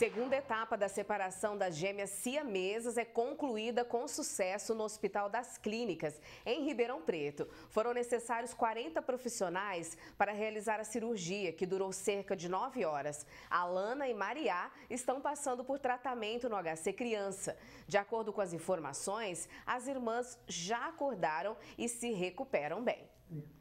Segunda etapa da separação das gêmeas siamesas é concluída com sucesso no Hospital das Clínicas, em Ribeirão Preto. Foram necessários 40 profissionais para realizar a cirurgia, que durou cerca de 9 horas. Alana e Mariá estão passando por tratamento no HC Criança. De acordo com as informações, as irmãs já acordaram e se recuperam bem.